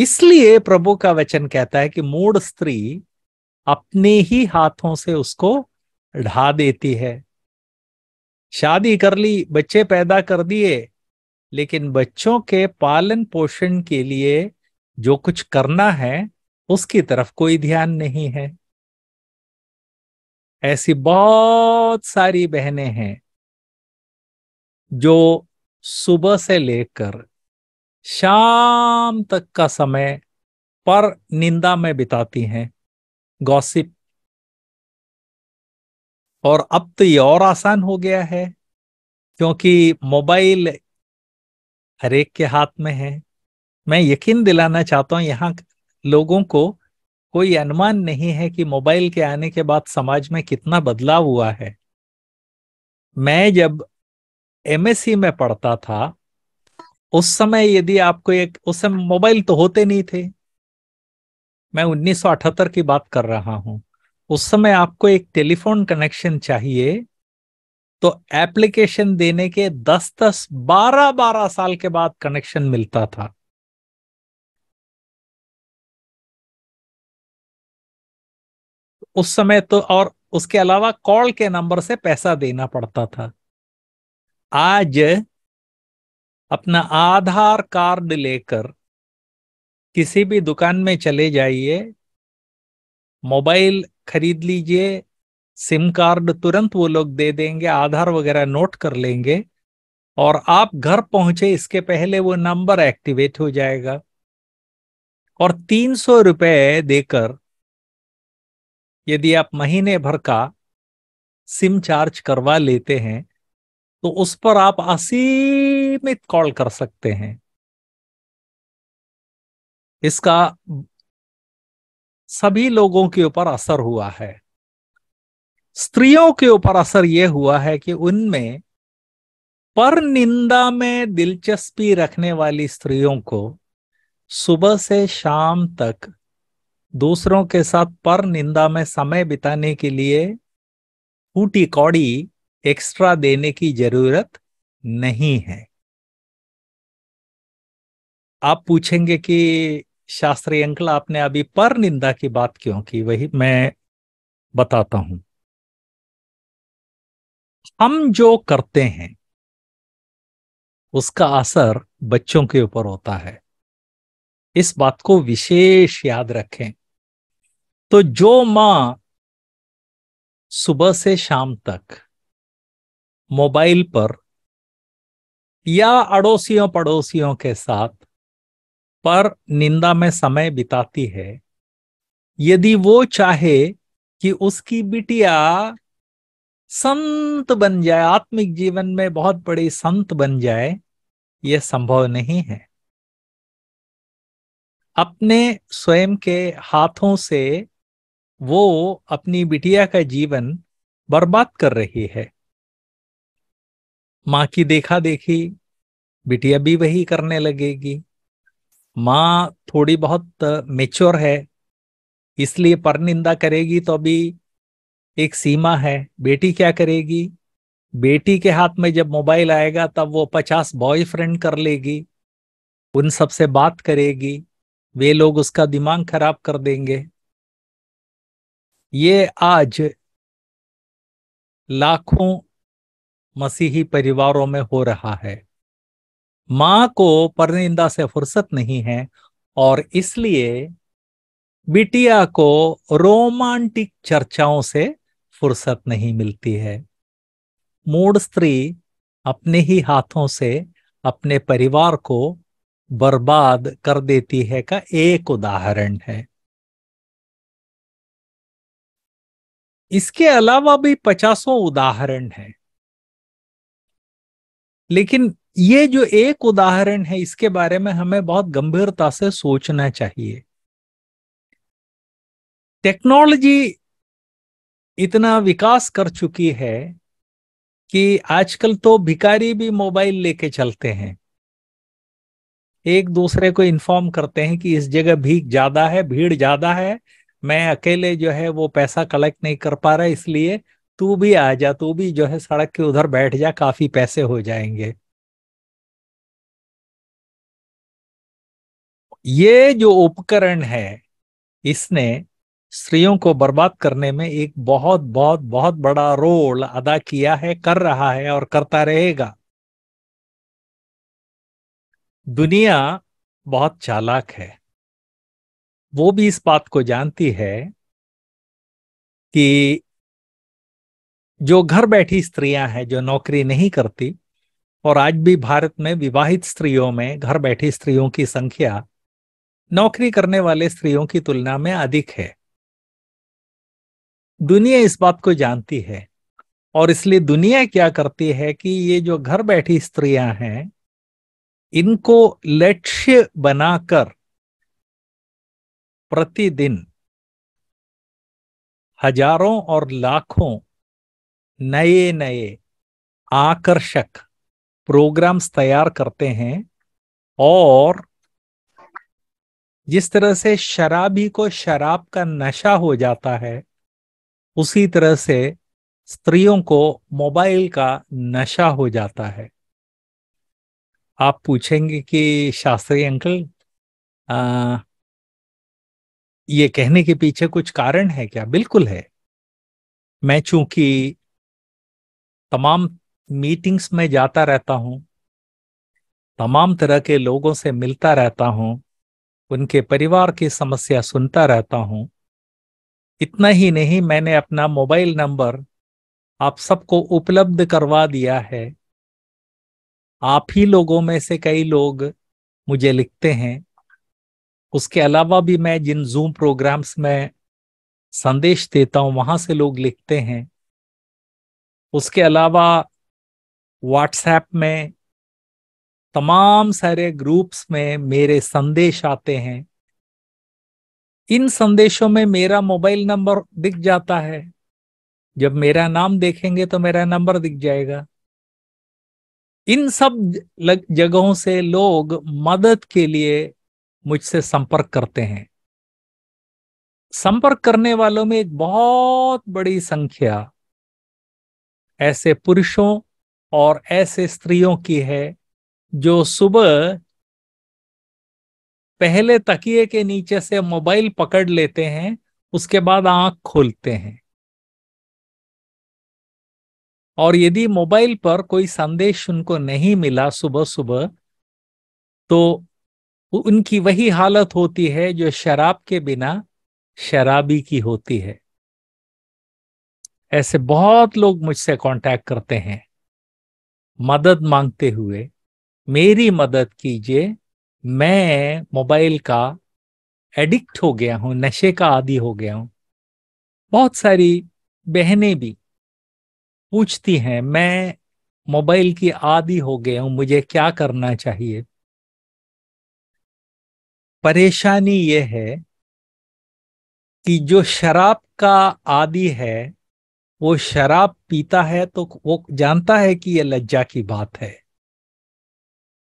इसलिए प्रभु का वचन कहता है कि मूड स्त्री अपने ही हाथों से उसको ढा देती है शादी कर ली बच्चे पैदा कर दिए लेकिन बच्चों के पालन पोषण के लिए जो कुछ करना है उसकी तरफ कोई ध्यान नहीं है ऐसी बहुत सारी बहनें हैं जो सुबह से लेकर शाम तक का समय पर निंदा में बिताती हैं गॉसिप और अब तो ये और आसान हो गया है क्योंकि मोबाइल हरेक के हाथ में है मैं यकीन दिलाना चाहता हूं यहाँ लोगों को कोई अनुमान नहीं है कि मोबाइल के आने के बाद समाज में कितना बदलाव हुआ है मैं जब एमएससी में पढ़ता था उस समय यदि आपको एक उस समय मोबाइल तो होते नहीं थे मैं उन्नीस की बात कर रहा हूं उस समय आपको एक टेलीफोन कनेक्शन चाहिए तो एप्लीकेशन देने के 10 10 12 12 साल के बाद कनेक्शन मिलता था उस समय तो और उसके अलावा कॉल के नंबर से पैसा देना पड़ता था आज अपना आधार कार्ड लेकर किसी भी दुकान में चले जाइए मोबाइल खरीद लीजिए सिम कार्ड तुरंत वो लोग दे देंगे आधार वगैरह नोट कर लेंगे और आप घर पहुंचे इसके पहले वो नंबर एक्टिवेट हो जाएगा और तीन सौ रुपये देकर यदि आप महीने भर का सिम चार्ज करवा लेते हैं तो उस पर आप असीमित कॉल कर सकते हैं इसका सभी लोगों के ऊपर असर हुआ है स्त्रियों के ऊपर असर यह हुआ है कि उनमें पर निंदा में दिलचस्पी रखने वाली स्त्रियों को सुबह से शाम तक दूसरों के साथ पर निंदा में समय बिताने के लिए फूटी कौड़ी एक्स्ट्रा देने की जरूरत नहीं है आप पूछेंगे कि शास्त्री अंकल आपने अभी पर निंदा की बात क्यों की वही मैं बताता हूं हम जो करते हैं उसका असर बच्चों के ऊपर होता है इस बात को विशेष याद रखें तो जो मां सुबह से शाम तक मोबाइल पर या अड़ोसियों पड़ोसियों के साथ पर निंदा में समय बिताती है यदि वो चाहे कि उसकी बिटिया संत बन जाए आत्मिक जीवन में बहुत बड़ी संत बन जाए यह संभव नहीं है अपने स्वयं के हाथों से वो अपनी बिटिया का जीवन बर्बाद कर रही है माँ की देखा देखी बिटिया भी वही करने लगेगी माँ थोड़ी बहुत मेच्योर है इसलिए पर निंदा करेगी तो अभी एक सीमा है बेटी क्या करेगी बेटी के हाथ में जब मोबाइल आएगा तब वो पचास बॉयफ्रेंड कर लेगी उन सब से बात करेगी वे लोग उसका दिमाग खराब कर देंगे ये आज लाखों मसीही परिवारों में हो रहा है मां को परनिंदा से फुर्सत नहीं है और इसलिए बिटिया को रोमांटिक चर्चाओं से फुर्सत नहीं मिलती है मूड स्त्री अपने ही हाथों से अपने परिवार को बर्बाद कर देती है का एक उदाहरण है इसके अलावा भी पचासों उदाहरण हैं लेकिन ये जो एक उदाहरण है इसके बारे में हमें बहुत गंभीरता से सोचना चाहिए टेक्नोलॉजी इतना विकास कर चुकी है कि आजकल तो भिकारी भी मोबाइल लेके चलते हैं एक दूसरे को इन्फॉर्म करते हैं कि इस जगह भीख ज्यादा है भीड़ ज्यादा है मैं अकेले जो है वो पैसा कलेक्ट नहीं कर पा रहा इसलिए तू भी आ जा तू भी जो है सड़क के उधर बैठ जा काफी पैसे हो जाएंगे ये जो उपकरण है इसने स्त्रियों को बर्बाद करने में एक बहुत बहुत बहुत बड़ा रोल अदा किया है कर रहा है और करता रहेगा दुनिया बहुत चालाक है वो भी इस बात को जानती है कि जो घर बैठी स्त्रियां हैं जो नौकरी नहीं करती और आज भी भारत में विवाहित स्त्रियों में घर बैठी स्त्रियों की संख्या नौकरी करने वाले स्त्रियों की तुलना में अधिक है दुनिया इस बात को जानती है और इसलिए दुनिया क्या करती है कि ये जो घर बैठी स्त्रियां हैं इनको लक्ष्य बनाकर प्रतिदिन हजारों और लाखों नए नए आकर्षक प्रोग्राम्स तैयार करते हैं और जिस तरह से शराबी को शराब का नशा हो जाता है उसी तरह से स्त्रियों को मोबाइल का नशा हो जाता है आप पूछेंगे कि शास्त्री अंकल आ, ये कहने के पीछे कुछ कारण है क्या बिल्कुल है मैं चूंकि तमाम मीटिंग्स में जाता रहता हूँ तमाम तरह के लोगों से मिलता रहता हूँ उनके परिवार की समस्या सुनता रहता हूँ इतना ही नहीं मैंने अपना मोबाइल नंबर आप सबको उपलब्ध करवा दिया है आप ही लोगों में से कई लोग मुझे लिखते हैं उसके अलावा भी मैं जिन जूम प्रोग्राम्स में संदेश देता हूँ वहाँ से लोग लिखते हैं उसके अलावा व्हाट्सएप में तमाम सारे ग्रुप्स में मेरे संदेश आते हैं इन संदेशों में मेरा मोबाइल नंबर दिख जाता है जब मेरा नाम देखेंगे तो मेरा नंबर दिख जाएगा इन सब जगहों से लोग मदद के लिए मुझसे संपर्क करते हैं संपर्क करने वालों में एक बहुत बड़ी संख्या ऐसे पुरुषों और ऐसे स्त्रियों की है जो सुबह पहले तकिए के नीचे से मोबाइल पकड़ लेते हैं उसके बाद आंख खोलते हैं और यदि मोबाइल पर कोई संदेश उनको नहीं मिला सुबह सुबह तो उनकी वही हालत होती है जो शराब के बिना शराबी की होती है ऐसे बहुत लोग मुझसे कांटेक्ट करते हैं मदद मांगते हुए मेरी मदद कीजिए मैं मोबाइल का एडिक्ट हो गया हूँ नशे का आदि हो गया हूँ बहुत सारी बहनें भी पूछती हैं मैं मोबाइल की आदि हो गया हूँ मुझे क्या करना चाहिए परेशानी यह है कि जो शराब का आदि है वो शराब पीता है तो वो जानता है कि ये लज्जा की बात है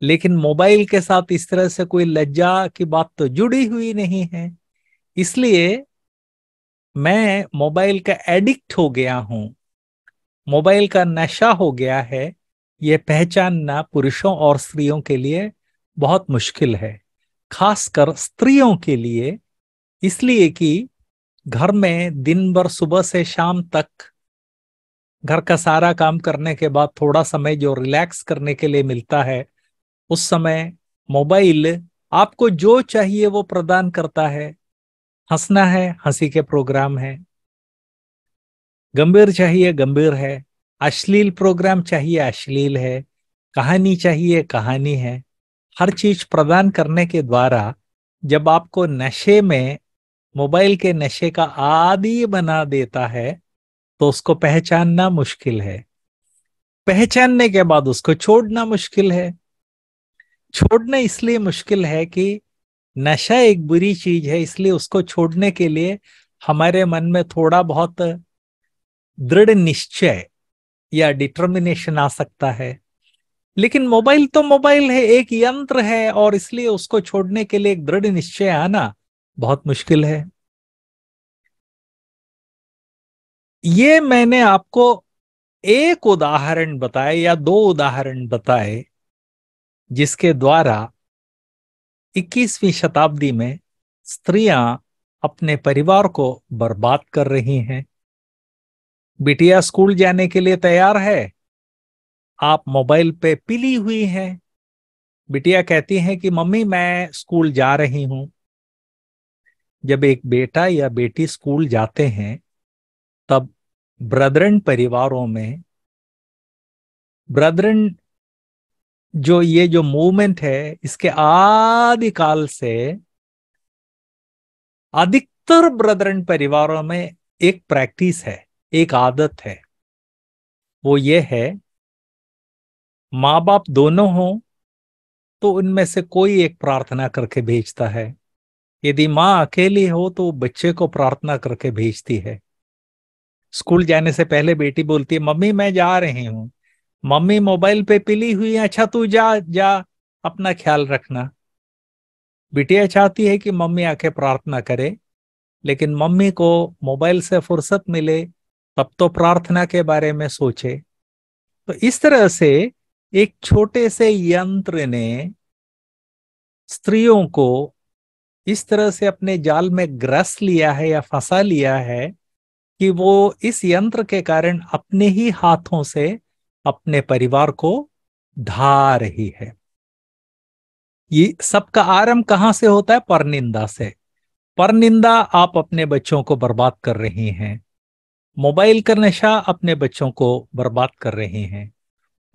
लेकिन मोबाइल के साथ इस तरह से कोई लज्जा की बात तो जुड़ी हुई नहीं है इसलिए मैं मोबाइल का एडिक्ट हो गया हूं मोबाइल का नशा हो गया है ये पहचानना पुरुषों और स्त्रियों के लिए बहुत मुश्किल है खासकर स्त्रियों के लिए इसलिए कि घर में दिन भर सुबह से शाम तक घर का सारा काम करने के बाद थोड़ा समय जो रिलैक्स करने के लिए मिलता है उस समय मोबाइल आपको जो चाहिए वो प्रदान करता है हंसना है हंसी के प्रोग्राम है गंभीर चाहिए गंभीर है अश्लील प्रोग्राम चाहिए अश्लील है कहानी चाहिए कहानी है हर चीज प्रदान करने के द्वारा जब आपको नशे में मोबाइल के नशे का आदि बना देता है तो उसको पहचानना मुश्किल है पहचानने के बाद उसको छोड़ना मुश्किल है छोड़ना इसलिए मुश्किल है कि नशा एक बुरी चीज है इसलिए उसको छोड़ने के लिए हमारे मन में थोड़ा बहुत दृढ़ निश्चय या डिटर्मिनेशन आ सकता है लेकिन मोबाइल तो मोबाइल है एक यंत्र है और इसलिए उसको छोड़ने के लिए एक दृढ़ निश्चय आना बहुत मुश्किल है ये मैंने आपको एक उदाहरण बताए या दो उदाहरण बताए जिसके द्वारा 21वीं शताब्दी में स्त्रियां अपने परिवार को बर्बाद कर रही हैं बिटिया स्कूल जाने के लिए तैयार है आप मोबाइल पे पिली हुई हैं बिटिया कहती हैं कि मम्मी मैं स्कूल जा रही हूं जब एक बेटा या बेटी स्कूल जाते हैं तब ब्रदरन परिवारों में ब्रदरन जो ये जो मूवमेंट है इसके आदिकाल से अधिकतर ब्रदरन परिवारों में एक प्रैक्टिस है एक आदत है वो ये है माँ बाप दोनों हो तो उनमें से कोई एक प्रार्थना करके भेजता है यदि माँ अकेली हो तो बच्चे को प्रार्थना करके भेजती है स्कूल जाने से पहले बेटी बोलती है मम्मी मैं जा रही हूं मम्मी मोबाइल पे पिली हुई है अच्छा तू जा जा अपना ख्याल रखना बिटिया चाहती है कि मम्मी आके प्रार्थना करे लेकिन मम्मी को मोबाइल से फुर्सत मिले तब तो प्रार्थना के बारे में सोचे तो इस तरह से एक छोटे से यंत्र ने स्त्रियों को इस तरह से अपने जाल में ग्रस लिया है या फंसा लिया है कि वो इस यंत्र के कारण अपने ही हाथों से अपने परिवार को ढा रही है ये सबका आरंभ कहां से होता है परनिंदा से परनिंदा आप अपने बच्चों को बर्बाद कर रही हैं मोबाइल का नशा अपने बच्चों को बर्बाद कर रहे हैं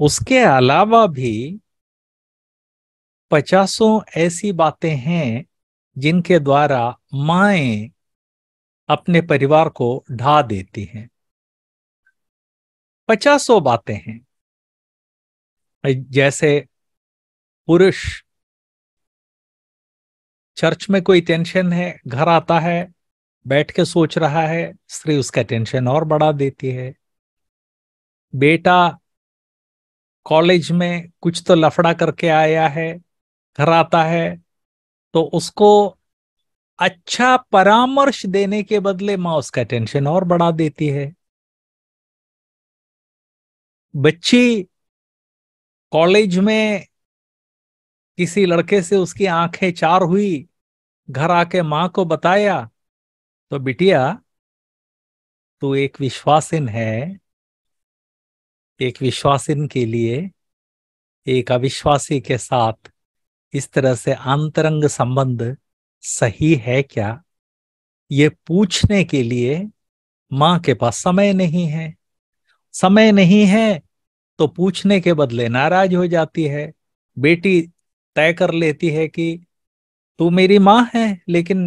उसके अलावा भी पचासों ऐसी बातें हैं जिनके द्वारा माए अपने परिवार को ढा देती हैं पचासों बातें हैं जैसे पुरुष चर्च में कोई टेंशन है घर आता है बैठ के सोच रहा है स्त्री उसका टेंशन और बढ़ा देती है बेटा कॉलेज में कुछ तो लफड़ा करके आया है घर आता है तो उसको अच्छा परामर्श देने के बदले माँ उसका टेंशन और बढ़ा देती है बच्ची कॉलेज में किसी लड़के से उसकी आंखें चार हुई घर आके माँ को बताया तो बिटिया तू एक विश्वासिन है एक विश्वासिन के लिए एक अविश्वासी के साथ इस तरह से अंतरंग संबंध सही है क्या ये पूछने के लिए माँ के पास समय नहीं है समय नहीं है तो पूछने के बदले नाराज हो जाती है बेटी तय कर लेती है कि तू मेरी माँ है लेकिन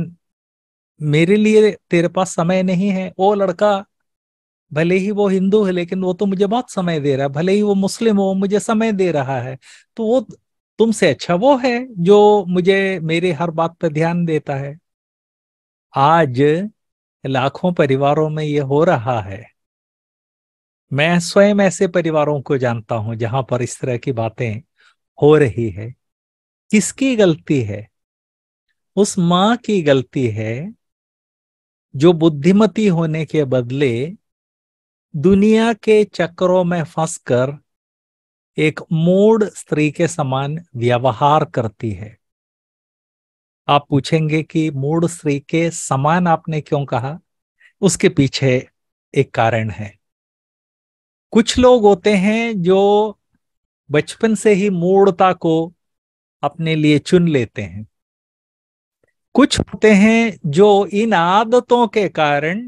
मेरे लिए तेरे पास समय नहीं है वो लड़का भले ही वो हिंदू है लेकिन वो तो मुझे बहुत समय दे रहा है भले ही वो मुस्लिम हो मुझे समय दे रहा है तो वो तुमसे अच्छा वो है जो मुझे मेरे हर बात पर ध्यान देता है आज लाखों परिवारों में ये हो रहा है मैं स्वयं ऐसे परिवारों को जानता हूं जहां पर इस तरह की बातें हो रही है किसकी गलती है उस मां की गलती है जो बुद्धिमती होने के बदले दुनिया के चक्रों में फंसकर एक मूड स्त्री के समान व्यवहार करती है आप पूछेंगे कि मूड स्त्री के समान आपने क्यों कहा उसके पीछे एक कारण है कुछ लोग होते हैं जो बचपन से ही मूड़ता को अपने लिए चुन लेते हैं कुछ होते हैं जो इन आदतों के कारण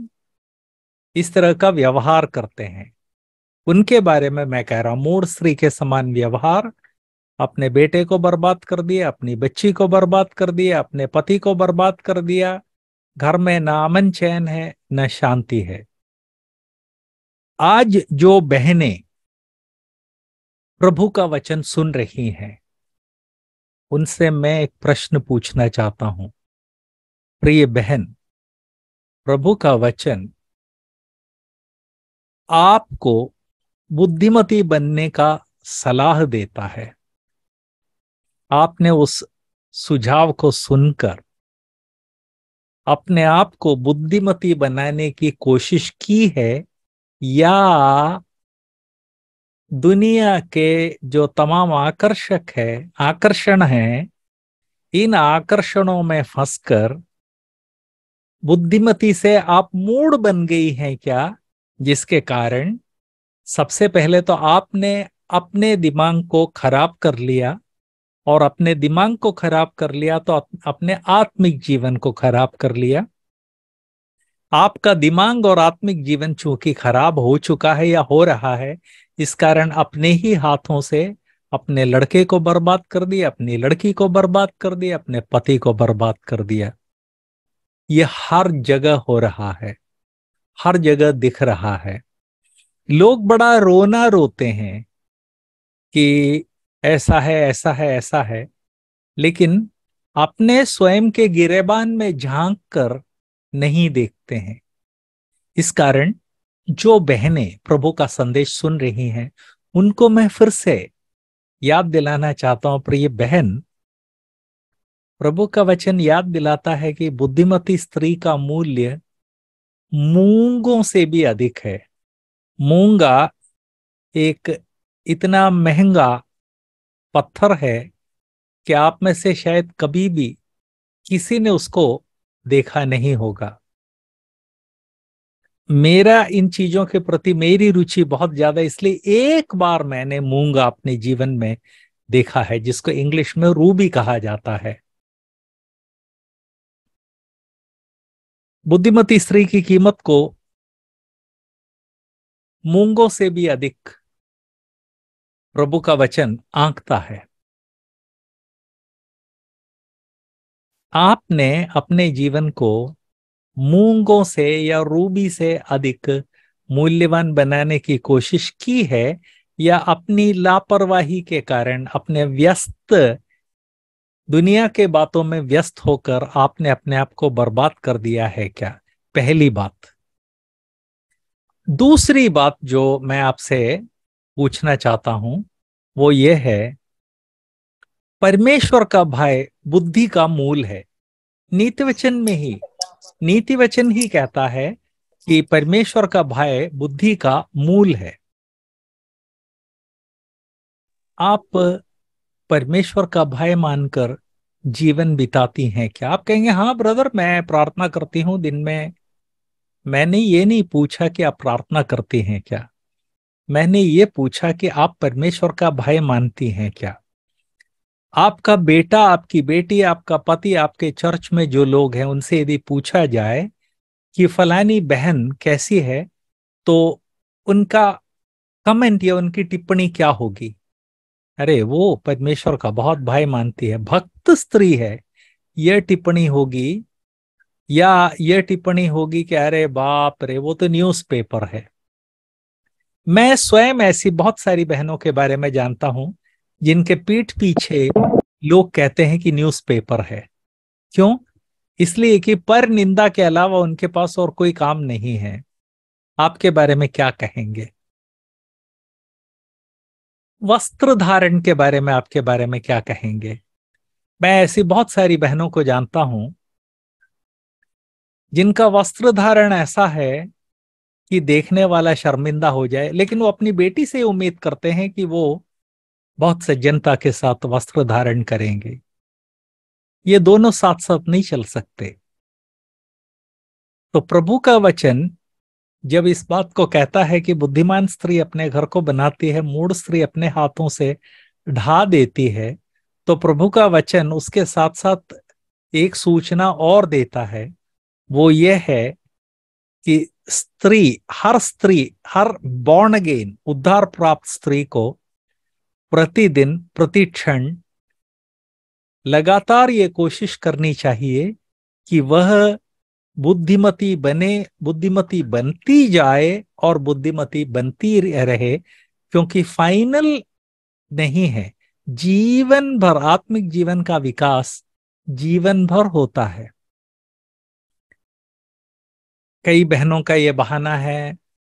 इस तरह का व्यवहार करते हैं उनके बारे में मैं कह रहा हूं मूड स्त्री के समान व्यवहार अपने बेटे को बर्बाद कर दिया अपनी बच्ची को बर्बाद कर दिया अपने पति को बर्बाद कर दिया घर में ना अमन चैन है न शांति है आज जो बहनें प्रभु का वचन सुन रही हैं उनसे मैं एक प्रश्न पूछना चाहता हूं प्रिय बहन प्रभु का वचन आपको बुद्धिमती बनने का सलाह देता है आपने उस सुझाव को सुनकर अपने आप को बुद्धिमती बनाने की कोशिश की है या दुनिया के जो तमाम आकर्षक है आकर्षण है इन आकर्षणों में फंसकर बुद्धिमती से आप मूड बन गई हैं क्या जिसके कारण सबसे पहले तो आपने अपने दिमाग को खराब कर लिया और अपने दिमाग को खराब कर लिया तो अपने आत्मिक जीवन को खराब कर लिया आपका दिमाग और आत्मिक जीवन चूंकि खराब हो चुका है या हो रहा है इस कारण अपने ही हाथों से अपने लड़के को बर्बाद कर दिया अपनी लड़की को बर्बाद कर दिया अपने पति को बर्बाद कर दिया ये हर जगह हो रहा है हर जगह दिख रहा है लोग बड़ा रोना रोते हैं कि ऐसा है ऐसा है ऐसा है लेकिन अपने स्वयं के गिरेबान में झांक कर नहीं देखते हैं इस कारण जो बहनें प्रभु का संदेश सुन रही हैं उनको मैं फिर से याद दिलाना चाहता हूं प्रिय बहन प्रभु का वचन याद दिलाता है कि बुद्धिमती स्त्री का मूल्य मूंगों से भी अधिक है मूंगा एक इतना महंगा पत्थर है कि आप में से शायद कभी भी किसी ने उसको देखा नहीं होगा मेरा इन चीजों के प्रति मेरी रुचि बहुत ज्यादा इसलिए एक बार मैंने मूंगा अपने जीवन में देखा है जिसको इंग्लिश में रूबी कहा जाता है बुद्धिमती स्त्री की कीमत को मूंगों से भी अधिक प्रभु का वचन आंकता है आपने अपने जीवन को मूंगों से या रूबी से अधिक मूल्यवान बनाने की कोशिश की है या अपनी लापरवाही के कारण अपने व्यस्त दुनिया के बातों में व्यस्त होकर आपने अपने आप को बर्बाद कर दिया है क्या पहली बात दूसरी बात जो मैं आपसे पूछना चाहता हूं वो ये है परमेश्वर का भय बुद्धि का मूल है नीति वचन में ही नीति वचन ही कहता है कि परमेश्वर का भय बुद्धि का मूल है आप परमेश्वर का भय मानकर जीवन बिताती हैं क्या आप कहेंगे हाँ ब्रदर मैं प्रार्थना करती हूं दिन में मैंने ये नहीं पूछा कि आप प्रार्थना करते हैं क्या मैंने ये पूछा कि आप परमेश्वर का भय मानती हैं क्या आपका बेटा आपकी बेटी आपका पति आपके चर्च में जो लोग हैं उनसे यदि पूछा जाए कि फलानी बहन कैसी है तो उनका कमेंट या उनकी टिप्पणी क्या होगी अरे वो परमेश्वर का बहुत भय मानती है भक्त स्त्री है यह टिप्पणी होगी या ये टिप्पणी होगी कि अरे बाप रे वो तो न्यूज़पेपर है मैं स्वयं ऐसी बहुत सारी बहनों के बारे में जानता हूं जिनके पीठ पीछे लोग कहते हैं कि न्यूज़पेपर है क्यों इसलिए कि पर निंदा के अलावा उनके पास और कोई काम नहीं है आपके बारे में क्या कहेंगे वस्त्र धारण के बारे में आपके बारे में क्या कहेंगे मैं ऐसी बहुत सारी बहनों को जानता हूं जिनका वस्त्र धारण ऐसा है कि देखने वाला शर्मिंदा हो जाए लेकिन वो अपनी बेटी से उम्मीद करते हैं कि वो बहुत सज्जनता के साथ वस्त्र धारण करेंगे ये दोनों साथ साथ नहीं चल सकते तो प्रभु का वचन जब इस बात को कहता है कि बुद्धिमान स्त्री अपने घर को बनाती है मूड स्त्री अपने हाथों से ढा देती है तो प्रभु का वचन उसके साथ साथ एक सूचना और देता है वो ये है कि स्त्री हर स्त्री हर बॉर्न अगेन उद्धार प्राप्त स्त्री को प्रतिदिन प्रति क्षण लगातार ये कोशिश करनी चाहिए कि वह बुद्धिमती बने बुद्धिमती बनती जाए और बुद्धिमती बनती रहे क्योंकि फाइनल नहीं है जीवन भर आत्मिक जीवन का विकास जीवन भर होता है कई बहनों का ये बहाना है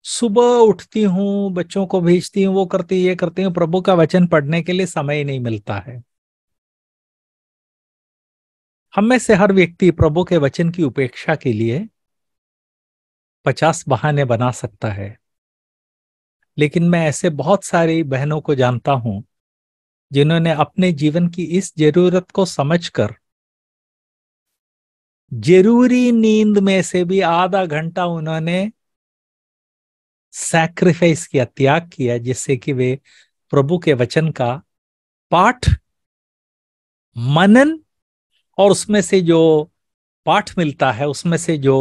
सुबह उठती हूँ बच्चों को भेजती हूँ वो करती ये करती हूँ प्रभु का वचन पढ़ने के लिए समय नहीं मिलता है हम में से हर व्यक्ति प्रभु के वचन की उपेक्षा के लिए पचास बहाने बना सकता है लेकिन मैं ऐसे बहुत सारी बहनों को जानता हूं जिन्होंने अपने जीवन की इस जरूरत को समझकर जरूरी नींद में से भी आधा घंटा उन्होंने सैक्रिफाइस किया त्याग किया जिससे कि वे प्रभु के वचन का पाठ मनन और उसमें से जो पाठ मिलता है उसमें से जो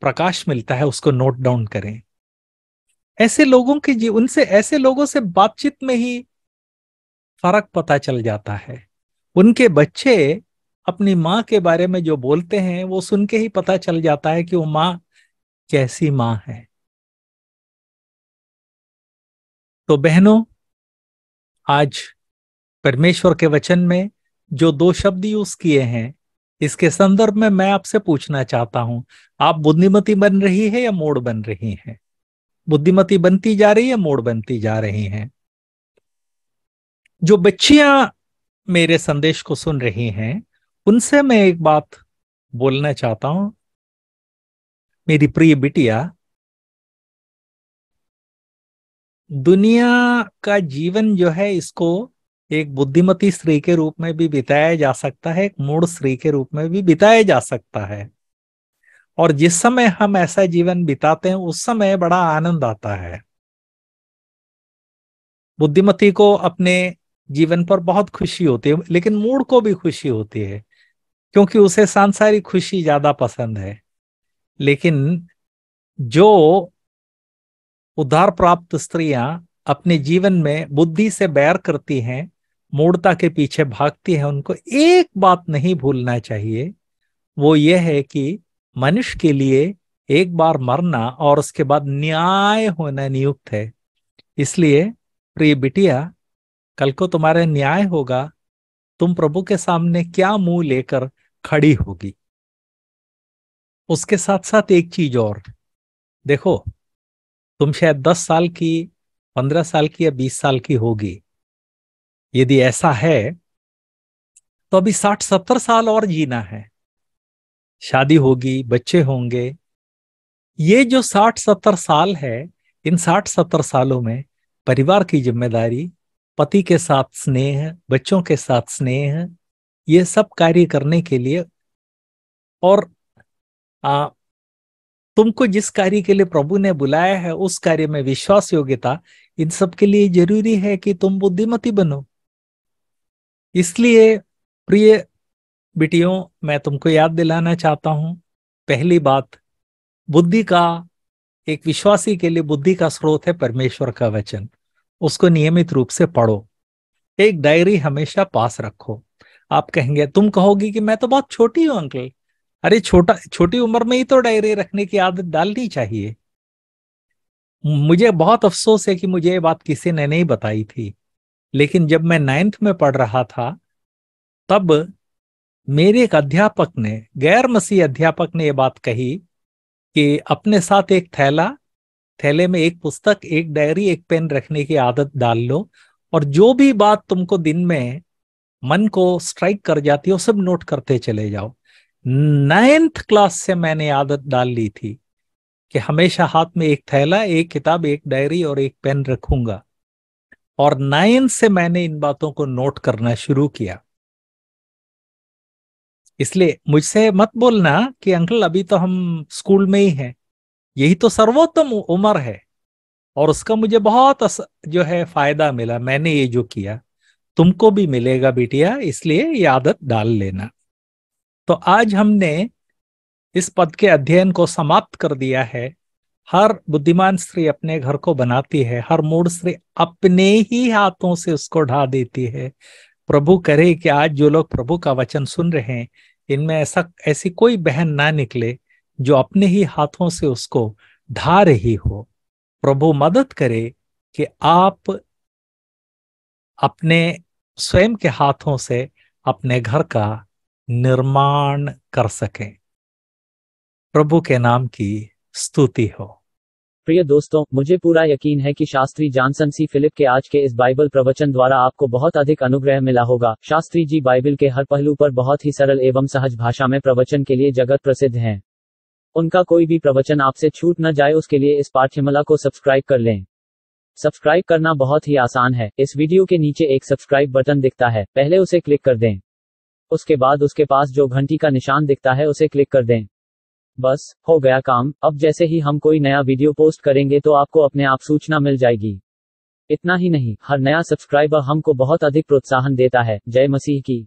प्रकाश मिलता है उसको नोट डाउन करें ऐसे लोगों के जी उनसे ऐसे लोगों से बातचीत में ही फर्क पता चल जाता है उनके बच्चे अपनी माँ के बारे में जो बोलते हैं वो सुन के ही पता चल जाता है कि वो माँ कैसी माँ है तो बहनों आज परमेश्वर के वचन में जो दो शब्द यूज किए हैं इसके संदर्भ में मैं आपसे पूछना चाहता हूं आप बुद्धिमती बन रही है या मोड़ बन रही है बुद्धिमती बनती जा रही है मोड़ बनती जा रही है जो बच्चियां मेरे संदेश को सुन रही हैं उनसे मैं एक बात बोलना चाहता हूं मेरी प्रिय बिटिया दुनिया का जीवन जो है इसको एक बुद्धिमती स्त्री के रूप में भी बिताया जा सकता है एक मूड स्त्री के रूप में भी बिताया जा सकता है और जिस समय हम ऐसा जीवन बिताते हैं उस समय बड़ा आनंद आता है बुद्धिमती को अपने जीवन पर बहुत खुशी होती है लेकिन मूड को भी खुशी होती है क्योंकि उसे सांसारिक खुशी ज्यादा पसंद है लेकिन जो उद्धार प्राप्त स्त्रियां अपने जीवन में बुद्धि से बैर करती हैं मूर्ता के पीछे भागती हैं उनको एक बात नहीं भूलना चाहिए वो ये है कि मनुष्य के लिए एक बार मरना और उसके बाद न्याय होना नियुक्त है इसलिए प्रिय बिटिया कल को तुम्हारे न्याय होगा तुम प्रभु के सामने क्या मुंह लेकर खड़ी होगी उसके साथ साथ एक चीज और देखो तुम शायद दस साल की पंद्रह साल की या बीस साल की होगी यदि ऐसा है तो अभी साठ सत्तर साल और जीना है शादी होगी बच्चे होंगे ये जो साठ सत्तर साल है इन साठ सत्तर सालों में परिवार की जिम्मेदारी पति के साथ स्नेह बच्चों के साथ स्नेह ये सब कार्य करने के लिए और आ, तुमको जिस कार्य के लिए प्रभु ने बुलाया है उस कार्य में विश्वास योग्यता इन सब के लिए जरूरी है कि तुम बुद्धिमती बनो इसलिए प्रिय बेटियों मैं तुमको याद दिलाना चाहता हूं पहली बात बुद्धि का एक विश्वासी के लिए बुद्धि का स्रोत है परमेश्वर का वचन उसको नियमित रूप से पढ़ो एक डायरी हमेशा पास रखो आप कहेंगे तुम कहोगे कि मैं तो बहुत छोटी हूं अंकल अरे छोटा छोटी उम्र में ही तो डायरी रखने की आदत डालनी चाहिए मुझे बहुत अफसोस है कि मुझे ये बात किसी ने नहीं बताई थी लेकिन जब मैं नाइन्थ में पढ़ रहा था तब मेरे एक अध्यापक ने गैर मसीह अध्यापक ने यह बात कही कि अपने साथ एक थैला थैले में एक पुस्तक एक डायरी एक पेन रखने की आदत डाल लो और जो भी बात तुमको दिन में मन को स्ट्राइक कर जाती है सब नोट करते चले जाओ नाइन्थ क्लास से मैंने आदत डाल ली थी कि हमेशा हाथ में एक थैला एक किताब एक डायरी और एक पेन रखूंगा और नाइन्थ से मैंने इन बातों को नोट करना शुरू किया इसलिए मुझसे मत बोलना कि अंकल अभी तो हम स्कूल में ही हैं यही तो सर्वोत्तम उम्र है और उसका मुझे बहुत जो है फायदा मिला मैंने ये जो किया तुमको भी मिलेगा बिटिया इसलिए ये आदत डाल लेना तो आज हमने इस पद के अध्ययन को समाप्त कर दिया है हर बुद्धिमान स्त्री अपने घर को बनाती है हर मूड स्त्री अपने ही हाथों से उसको ढा देती है प्रभु करे कि आज जो लोग प्रभु का वचन सुन रहे हैं इनमें ऐसा ऐसी कोई बहन ना निकले जो अपने ही हाथों से उसको ढा रही हो प्रभु मदद करे कि आप अपने स्वयं के हाथों से अपने घर का निर्माण कर सकें प्रभु के नाम की स्तुति हो प्रिय दोस्तों मुझे पूरा यकीन है कि शास्त्री जॉनसन सी फिलिप के आज के इस बाइबल प्रवचन द्वारा आपको बहुत अधिक अनुग्रह मिला होगा शास्त्री जी बाइबल के हर पहलू पर बहुत ही सरल एवं सहज भाषा में प्रवचन के लिए जगत प्रसिद्ध हैं उनका कोई भी प्रवचन आपसे छूट न जाए उसके लिए इस पाठ्यमला को सब्सक्राइब कर लें सब्सक्राइब करना बहुत ही आसान है इस वीडियो के नीचे एक सब्सक्राइब बटन दिखता है पहले उसे क्लिक कर दें उसके बाद उसके पास जो घंटी का निशान दिखता है उसे क्लिक कर दें बस हो गया काम अब जैसे ही हम कोई नया वीडियो पोस्ट करेंगे तो आपको अपने आप सूचना मिल जाएगी इतना ही नहीं हर नया सब्सक्राइबर हमको बहुत अधिक प्रोत्साहन देता है जय मसीह की